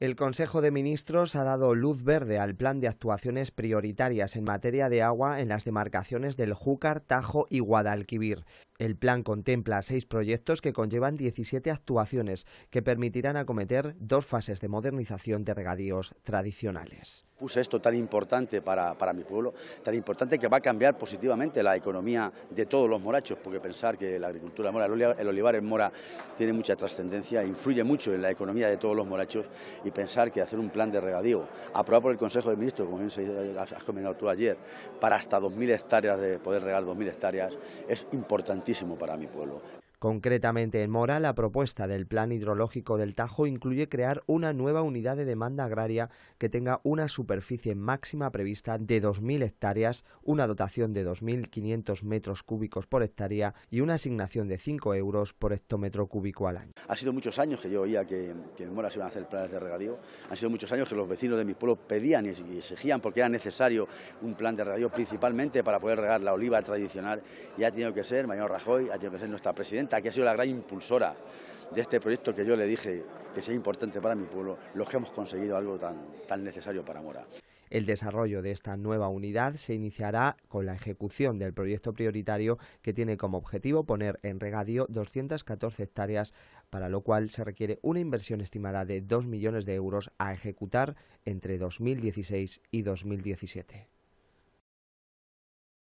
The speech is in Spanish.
El Consejo de Ministros ha dado luz verde al plan de actuaciones prioritarias en materia de agua en las demarcaciones del Júcar, Tajo y Guadalquivir. El plan contempla seis proyectos que conllevan 17 actuaciones que permitirán acometer dos fases de modernización de regadíos tradicionales. Puse esto tan importante para, para, mi pueblo, tan importante que va a cambiar positivamente la economía de todos los morachos, porque pensar que la agricultura mora, el olivar en mora tiene mucha trascendencia, influye mucho en la economía de todos los morachos y pensar que hacer un plan de regadío aprobado por el Consejo de Ministros, como has comentado tú ayer, para hasta 2.000 hectáreas de poder regar 2.000 hectáreas, es importante para mi pueblo. Concretamente en Mora, la propuesta del Plan Hidrológico del Tajo incluye crear una nueva unidad de demanda agraria que tenga una superficie máxima prevista de 2.000 hectáreas, una dotación de 2.500 metros cúbicos por hectárea y una asignación de 5 euros por hectómetro cúbico al año. Ha sido muchos años que yo oía que, que en Mora se iban a hacer planes de regadío, han sido muchos años que los vecinos de mi pueblo pedían y exigían porque era necesario un plan de regadío principalmente para poder regar la oliva tradicional y ha tenido que ser mayor Rajoy ha tenido ser nuestra presidenta, que ha sido la gran impulsora de este proyecto que yo le dije que sea importante para mi pueblo, los que hemos conseguido algo tan, tan necesario para Mora. El desarrollo de esta nueva unidad se iniciará con la ejecución del proyecto prioritario que tiene como objetivo poner en regadío 214 hectáreas, para lo cual se requiere una inversión estimada de 2 millones de euros a ejecutar entre 2016 y 2017.